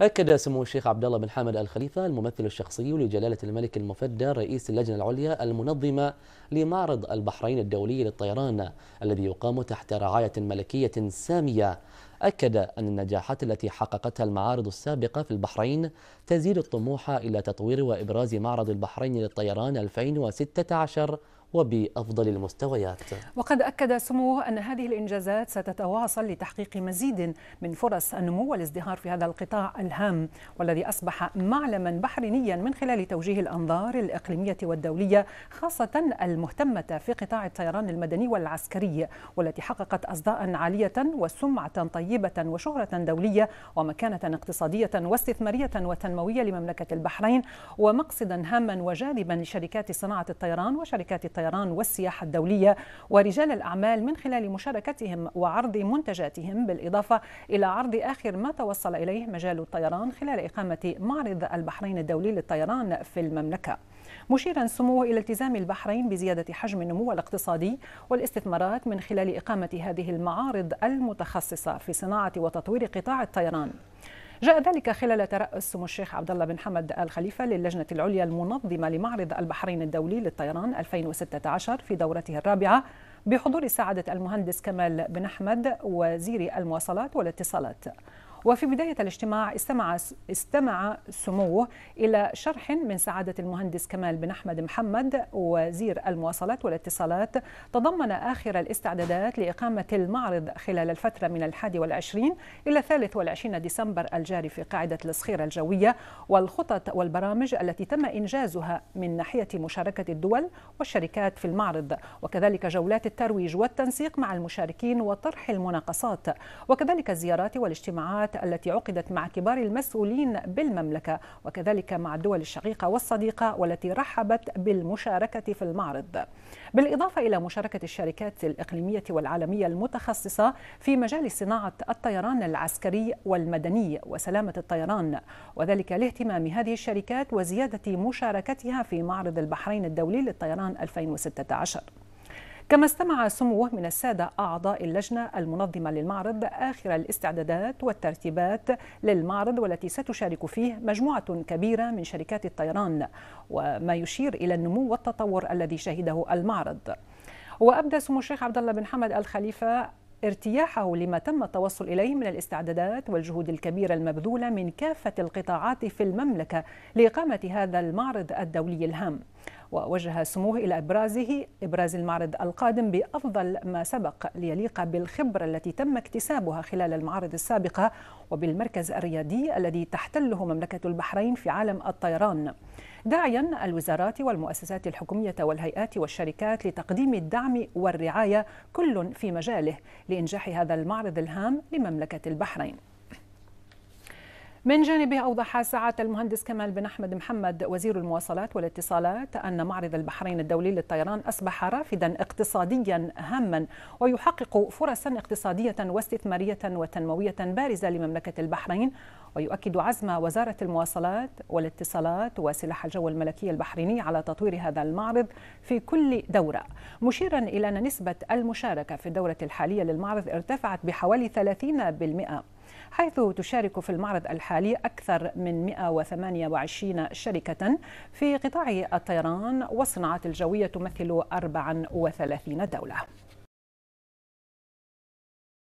أكد سمو الشيخ عبد الله بن حامد الخليفة الممثل الشخصي لجلالة الملك المفدى رئيس اللجنة العليا المنظمة لمعرض البحرين الدولي للطيران الذي يقام تحت رعاية ملكية سامية أكد أن النجاحات التي حققتها المعارض السابقة في البحرين تزيد الطموح إلى تطوير وإبراز معرض البحرين للطيران 2016 وبأفضل المستويات وقد أكد سموه أن هذه الإنجازات ستتواصل لتحقيق مزيد من فرص النمو والازدهار في هذا القطاع الهام والذي أصبح معلما بحرينيا من خلال توجيه الأنظار الإقليمية والدولية خاصة المهتمة في قطاع الطيران المدني والعسكري والتي حققت أصداء عالية وسمعة طيبة وشهرة دولية ومكانة اقتصادية واستثمارية وتنموية لمملكة البحرين ومقصدا هاما وجاذبا لشركات صناعة الطيران وشركات الطيران الطيران والسياحة الدولية ورجال الأعمال من خلال مشاركتهم وعرض منتجاتهم بالإضافة إلى عرض آخر ما توصل إليه مجال الطيران خلال إقامة معرض البحرين الدولي للطيران في المملكة مشيرا سموه إلى التزام البحرين بزيادة حجم النمو الاقتصادي والاستثمارات من خلال إقامة هذه المعارض المتخصصة في صناعة وتطوير قطاع الطيران جاء ذلك خلال ترأس سمو الشيخ عبد الله بن حمد الخليفة للجنة العليا المنظمة لمعرض البحرين الدولي للطيران 2016 في دورته الرابعة بحضور سعادة المهندس كمال بن أحمد وزير المواصلات والاتصالات وفي بداية الاجتماع استمع استمع سموه إلى شرح من سعادة المهندس كمال بن أحمد محمد وزير المواصلات والاتصالات تضمن آخر الاستعدادات لإقامة المعرض خلال الفترة من الحادي والعشرين إلى الثالث والعشرين ديسمبر الجاري في قاعدة الصخيرة الجوية والخطط والبرامج التي تم إنجازها من ناحية مشاركة الدول والشركات في المعرض وكذلك جولات الترويج والتنسيق مع المشاركين وطرح المناقصات وكذلك الزيارات والاجتماعات التقاطات التي عقدت مع كبار المسؤولين بالمملكة وكذلك مع الدول الشقيقة والصديقة والتي رحبت بالمشاركة في المعرض بالإضافة إلى مشاركة الشركات الإقليمية والعالمية المتخصصة في مجال صناعة الطيران العسكري والمدني وسلامة الطيران وذلك لاهتمام هذه الشركات وزيادة مشاركتها في معرض البحرين الدولي للطيران 2016 كما استمع سموه من السادة أعضاء اللجنة المنظمة للمعرض آخر الاستعدادات والترتيبات للمعرض والتي ستشارك فيه مجموعة كبيرة من شركات الطيران وما يشير إلى النمو والتطور الذي شهده المعرض وأبدى سمو الشيخ عبد الله بن حمد الخليفة ارتياحه لما تم التوصل اليه من الاستعدادات والجهود الكبيره المبذوله من كافه القطاعات في المملكه لاقامه هذا المعرض الدولي الهام ووجه سموه إلى إبرازه إبراز المعرض القادم بأفضل ما سبق ليليق بالخبرة التي تم اكتسابها خلال المعارض السابقة وبالمركز الريادي الذي تحتله مملكة البحرين في عالم الطيران داعيا الوزارات والمؤسسات الحكومية والهيئات والشركات لتقديم الدعم والرعاية كل في مجاله لإنجاح هذا المعرض الهام لمملكة البحرين من جانبه أوضح ساعات المهندس كمال بن أحمد محمد وزير المواصلات والاتصالات أن معرض البحرين الدولي للطيران أصبح رافدا اقتصاديا هاما ويحقق فرصا اقتصادية واستثمارية وتنموية بارزة لمملكة البحرين ويؤكد عزم وزارة المواصلات والاتصالات وسلاح الجو الملكي البحريني على تطوير هذا المعرض في كل دورة مشيرا إلى أن نسبة المشاركة في الدورة الحالية للمعرض ارتفعت بحوالي 30% حيث تشارك في المعرض الحالي أكثر من 128 شركة في قطاع الطيران والصناعات الجوية تمثل 34 دولة